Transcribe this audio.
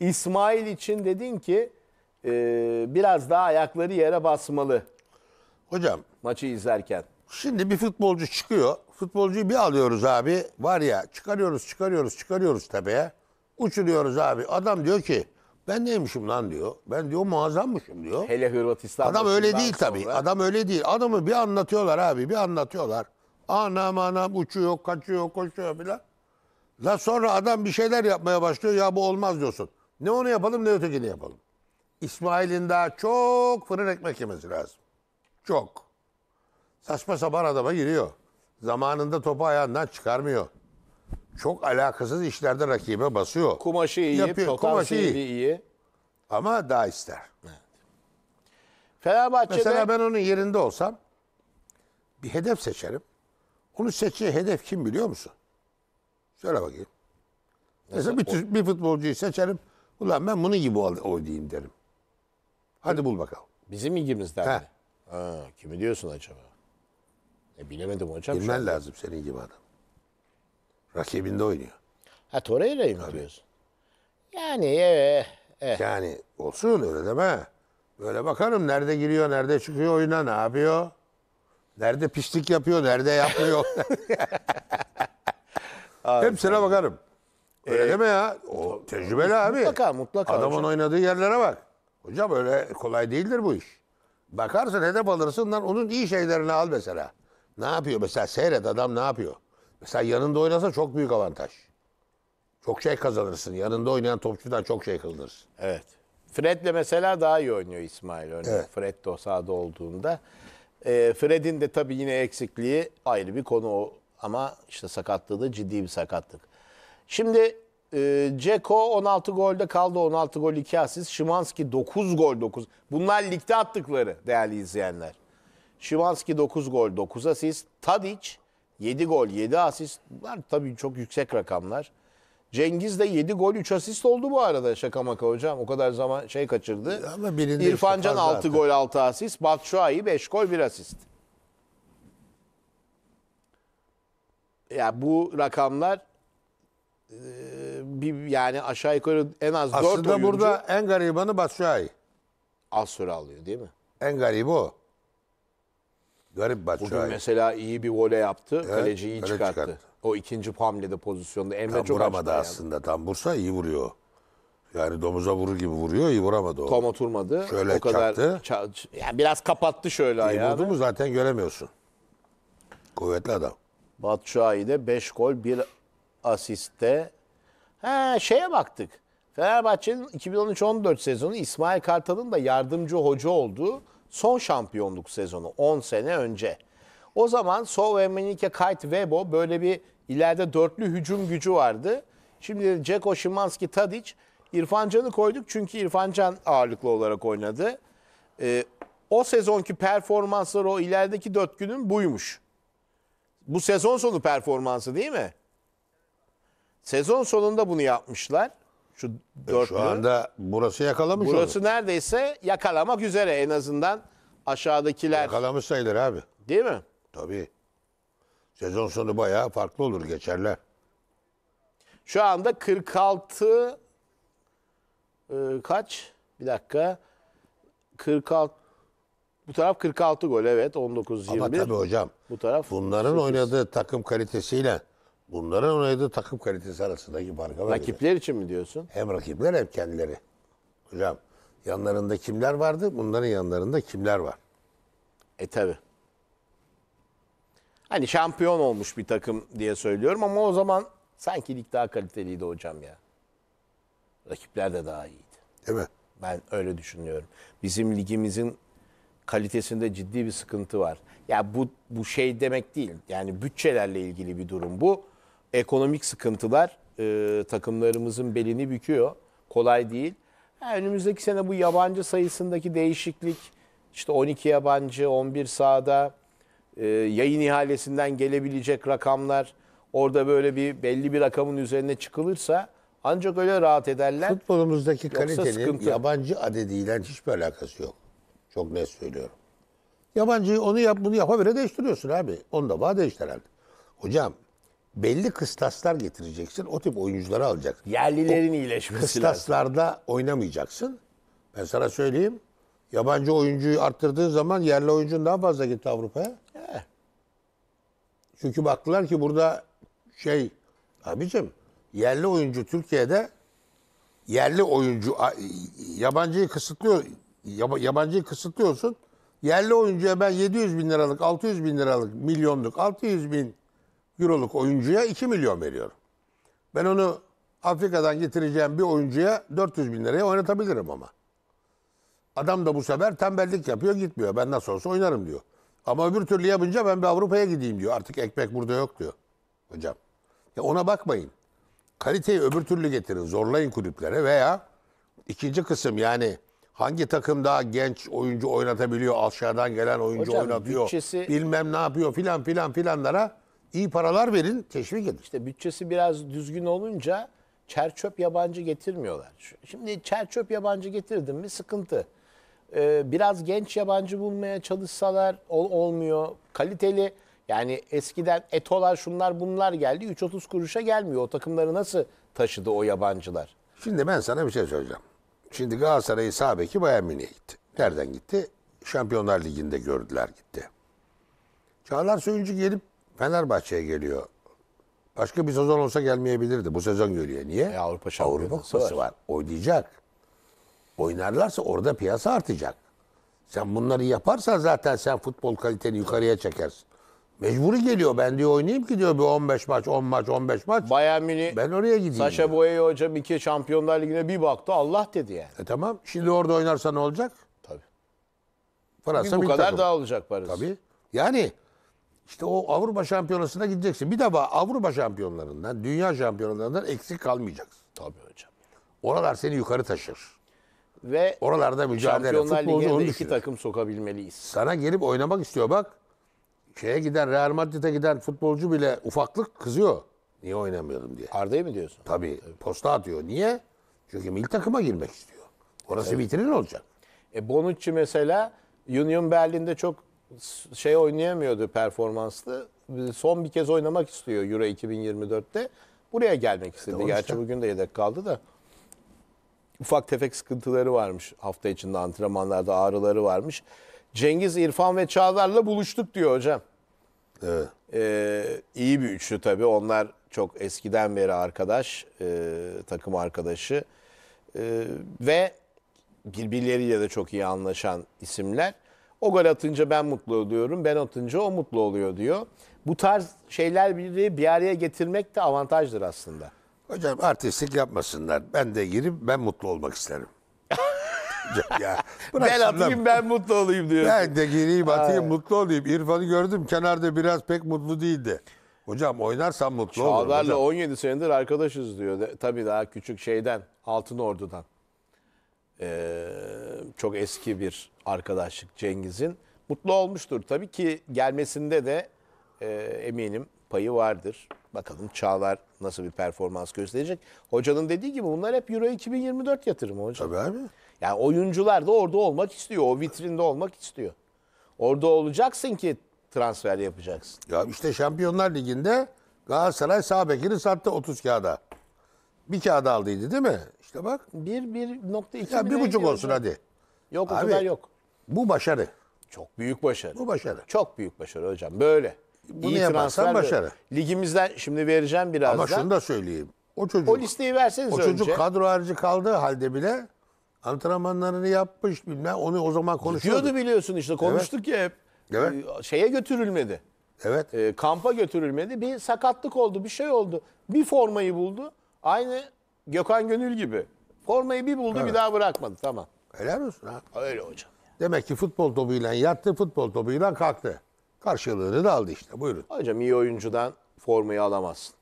İsmail için dedin ki e, biraz daha ayakları yere basmalı Hocam maçı izlerken. şimdi bir futbolcu çıkıyor. Futbolcuyu bir alıyoruz abi. Var ya çıkarıyoruz çıkarıyoruz çıkarıyoruz tepeye. Uçuruyoruz abi. Adam diyor ki ben neymişim lan diyor. Ben diyor muazzammışım diyor. Hele Hırvatistan Adam öyle değil tabii. sonra. Adam öyle değil. Adamı bir anlatıyorlar abi, bir anlatıyorlar. Anam anam uçuyor, kaçıyor, koşuyor filan. La sonra adam bir şeyler yapmaya başlıyor. Ya bu olmaz diyorsun. Ne onu yapalım ne ötekini yapalım. İsmail'in daha çok fırın ekmek yemesi lazım. Çok. Saçma sapan adama giriyor. Zamanında topu ayağından çıkarmıyor. Çok alakasız işlerde rakibe basıyor. Kumaşı iyi, Yapıyor. Kumaşı iyi. iyi. Ama daha ister. Fenerbahçe'de Mesela ben onun yerinde olsam bir hedef seçerim. Onu seçeceği hedef kim biliyor musun? Söyle bakayım. Mesela bir, bir futbolcuyu seçerim. Ulan ben bunu gibi oynayayım derim. Hadi bul bakalım. Bizim ilgimizden mi? Ha, kimi diyorsun acaba? E, bilemedim hocam. şu Bilmen lazım senin gibi adam. Rakibinde oynuyor. Ha Torreira'yı mı diyorsun? Yani e, e, Yani olsun öyle deme. Böyle bakarım nerede giriyor, nerede çıkıyor oyuna, ne yapıyor? Nerede pislik yapıyor, nerede yapmıyor? Hepsine bakarım. Öyle e, deme ya. O, Tecrübeli abi. Mutlaka mutlaka. Adamın hocam. oynadığı yerlere bak. Hocam öyle kolay değildir bu iş. Bakarsın hedef alırsın lan onun iyi şeylerini al mesela. Ne yapıyor mesela seyret adam ne yapıyor. Mesela yanında oynasa çok büyük avantaj. Çok şey kazanırsın. Yanında oynayan topçudan çok şey kazanırsın. Evet. Fred'le mesela daha iyi oynuyor İsmail. Örneğin evet. Fred de o sahada olduğunda. E, Fred'in de tabii yine eksikliği ayrı bir konu o. Ama işte sakatlığı da ciddi bir sakatlık. Şimdi e, Ceko 16 golde kaldı. 16 gol 2 asist. Şimanski 9 gol 9. Bunlar ligde attıkları değerli izleyenler. Şimanski 9 gol 9 asist. Tadic 7 gol 7 asist. Bunlar tabii çok yüksek rakamlar. Cengiz de 7 gol 3 asist oldu bu arada şaka maka hocam. O kadar zaman şey kaçırdı. Ama birinde işte 6 gol 6 asist. Batshuayi 5 gol 1 asist. Ya bu rakamlar e, bir yani aşağı yukarı en az Aslında 4 oyuncu... Aslında burada en garibanı Batshuayi. Az süre alıyor değil mi? En garibi o. Garip Batshuayi. Bugün mesela iyi bir vole yaptı. Evet, kaleci iyi kale çıkarttı. çıkarttı. O ikinci hamlede pozisyonda. Emre tam vuramadı aslında. Yani. Tam vursa iyi vuruyor. Yani domuza vurur gibi vuruyor. iyi vuramadı o. Tam oturmadı. Şöyle o kadar çaktı. Ça- yani biraz kapattı şöyle ayağını. İyi vurdu mu zaten göremiyorsun. Kuvvetli adam. Batshuayi de 5 gol 1 asiste Ha şeye baktık. Fenerbahçe'nin 2013-14 sezonu İsmail Kartal'ın da yardımcı hoca olduğu son şampiyonluk sezonu 10 sene önce. O zaman Sov, Emenike, Kayt, Vebo böyle bir ileride dörtlü hücum gücü vardı. Şimdi Ceko, Şimanski, Tadic, İrfan Can'ı koyduk çünkü İrfan Can ağırlıklı olarak oynadı. Ee, o sezonki performansları o ilerideki dört günün buymuş. Bu sezon sonu performansı değil mi? Sezon sonunda bunu yapmışlar. Şu e, dörtlü. Şu anda burası yakalamış Burası onu. neredeyse yakalamak üzere en azından aşağıdakiler. Yakalamış sayılır abi. Değil mi? Tabii. Sezon sonu bayağı farklı olur geçerler. Şu anda 46 e, kaç? Bir dakika. 46 bu taraf 46 gol evet 19 20. Ama tabii hocam. Bu taraf bunların 8. oynadığı takım kalitesiyle Bunların oynadığı takım kalitesi arasındaki farka bak. Rakipler için mi diyorsun? Hem rakipler hem kendileri. Hocam yanlarında kimler vardı? Bunların yanlarında kimler var? E tabi. Hani şampiyon olmuş bir takım diye söylüyorum ama o zaman sanki lig daha kaliteliydi hocam ya. Rakipler de daha iyiydi. Değil mi? Ben öyle düşünüyorum. Bizim ligimizin kalitesinde ciddi bir sıkıntı var. Ya bu bu şey demek değil. Yani bütçelerle ilgili bir durum bu ekonomik sıkıntılar e, takımlarımızın belini büküyor. Kolay değil. Ha, önümüzdeki sene bu yabancı sayısındaki değişiklik, işte 12 yabancı, 11 sahada, e, yayın ihalesinden gelebilecek rakamlar, orada böyle bir belli bir rakamın üzerine çıkılırsa ancak öyle rahat ederler. Futbolumuzdaki kalitenin sıkıntı. yabancı adediyle hiçbir alakası yok. Çok net söylüyorum. Yabancıyı onu yap bunu yapa bile değiştiriyorsun abi. Onu da bağ değiştiren. Hocam belli kıstaslar getireceksin. O tip oyuncuları alacaksın. Yerlilerin o iyileşmesi Kıstaslarda lazım. oynamayacaksın. Ben sana söyleyeyim. Yabancı oyuncuyu arttırdığın zaman yerli oyuncun daha fazla gitti Avrupa'ya. Eh. Çünkü baktılar ki burada şey abicim yerli oyuncu Türkiye'de yerli oyuncu yabancıyı kısıtlıyor yabancıyı kısıtlıyorsun. Yerli oyuncuya ben 700 bin liralık, 600 bin liralık, milyonluk, 600 bin euroluk oyuncuya 2 milyon veriyorum. Ben onu Afrika'dan getireceğim bir oyuncuya 400 bin liraya oynatabilirim ama. Adam da bu sefer tembellik yapıyor gitmiyor. Ben nasıl olsa oynarım diyor. Ama öbür türlü yapınca ben bir Avrupa'ya gideyim diyor. Artık ekmek burada yok diyor hocam. Ya ona bakmayın. Kaliteyi öbür türlü getirin. Zorlayın kulüplere veya ikinci kısım yani hangi takım daha genç oyuncu oynatabiliyor, aşağıdan gelen oyuncu hocam, oynatıyor, bütçesi... bilmem ne yapıyor filan filan filanlara iyi paralar verin, teşvik edin. İşte bütçesi biraz düzgün olunca çerçöp yabancı getirmiyorlar. Şimdi çerçöp yabancı getirdim mi sıkıntı. Ee, biraz genç yabancı bulmaya çalışsalar ol, olmuyor. Kaliteli yani eskiden etolar şunlar bunlar geldi 3.30 kuruşa gelmiyor. O takımları nasıl taşıdı o yabancılar? Şimdi ben sana bir şey söyleyeceğim. Şimdi Galatasaray'ı sağ beki Bayern Münih'e gitti. Nereden gitti? Şampiyonlar Ligi'nde gördüler gitti. Çağlar Söyüncü gelip Fenerbahçe'ye geliyor. Başka bir sezon olsa gelmeyebilirdi. Bu sezon geliyor. Niye? E, Avrupa Şampiyonası Avrupa Kupası var. var. Oynayacak. Oynarlarsa orada piyasa artacak. Sen bunları yaparsan zaten sen futbol kaliteni yukarıya çekersin. Mecburi geliyor. Ben diyor oynayayım ki diyor bir 15 maç, 10 maç, 15 maç. Bayern Münih. Ben oraya gideyim. Saşa Boya hocam iki Şampiyonlar Ligi'ne bir baktı Allah dedi yani. E tamam. Şimdi orada oynarsa ne olacak? Tabii. Fransa bir bu kadar takım. daha olacak Paris. Tabii. Yani işte o Avrupa Şampiyonası'na gideceksin. Bir defa Avrupa Şampiyonlarından, Dünya Şampiyonlarından eksik kalmayacaksın. Tabii hocam. Oralar seni yukarı taşır. Ve oralarda mücadele Şampiyonlar Ligi'ne iki takım sokabilmeliyiz. Sana gelip oynamak istiyor bak. Şeye giden Real Madrid'e giden futbolcu bile ufaklık kızıyor. Niye oynamıyorum diye. Arda'yı mı diyorsun? Tabii. Tabii. Posta atıyor. Niye? Çünkü milli takıma girmek istiyor. Orası evet. vitrin olacak. E Bonucci mesela Union Berlin'de çok şey oynayamıyordu performanslı. Son bir kez oynamak istiyor Euro 2024'te. Buraya gelmek istedi. Tamam Gerçi işte. bugün de yedek kaldı da. Ufak tefek sıkıntıları varmış hafta içinde antrenmanlarda ağrıları varmış. Cengiz, İrfan ve Çağlar'la buluştuk diyor hocam. Evet. Ee, iyi bir üçlü tabii. Onlar çok eskiden beri arkadaş, e, takım arkadaşı. E, ve birbirleriyle de çok iyi anlaşan isimler. O gol atınca ben mutlu oluyorum, ben atınca o mutlu oluyor diyor. Bu tarz şeyler biri bir araya getirmek de avantajdır aslında. Hocam artistlik yapmasınlar. Ben de girip ben mutlu olmak isterim. ya, ben atayım ben mutlu olayım diyor. Ben de gireyim atayım mutlu olayım. İrfan'ı gördüm kenarda biraz pek mutlu değildi. Hocam oynarsam mutlu olurum. Çağlar'la 17 senedir arkadaşız diyor. De, tabii daha küçük şeyden, Altın Ordu'dan. Ee, çok eski bir arkadaşlık Cengiz'in. Mutlu olmuştur. Tabii ki gelmesinde de e, eminim payı vardır. Bakalım Çağlar nasıl bir performans gösterecek. Hocanın dediği gibi bunlar hep Euro 2024 yatırımı hocam. Tabii abi. Yani oyuncular da orada olmak istiyor. O vitrinde olmak istiyor. Orada olacaksın ki transfer yapacaksın. Ya işte Şampiyonlar Ligi'nde Galatasaray sağ bekini sattı 30 kağıda. Bir kağıda aldıydı değil mi? İşte bak. 1 1.2 Ya bir buçuk olsun hadi. Yok o Abi, kadar yok. Bu başarı. Çok büyük başarı. Bu başarı. Çok büyük başarı hocam. Böyle. Bunu İyi yaparsan transfer başarı. Ligimizden şimdi vereceğim biraz. Ama şunu da söyleyeyim. O çocuk, o listeyi verseniz önce. o önce. çocuk kadro harici kaldığı halde bile antrenmanlarını yapmış bilmem onu o zaman konuşuyordu. Diyordu biliyorsun işte konuştuk ya hep. Evet. Ee, şeye götürülmedi. Evet. Ee, kampa götürülmedi. Bir sakatlık oldu, bir şey oldu. Bir formayı buldu. Aynı Gökhan Gönül gibi. Formayı bir buldu, bir daha bırakmadı. Tamam. Helal olsun ha. Öyle hocam. Demek ki futbol topuyla yattı, futbol topuyla kalktı. Karşılığını da aldı işte. Buyurun. Hocam iyi oyuncudan formayı alamazsın.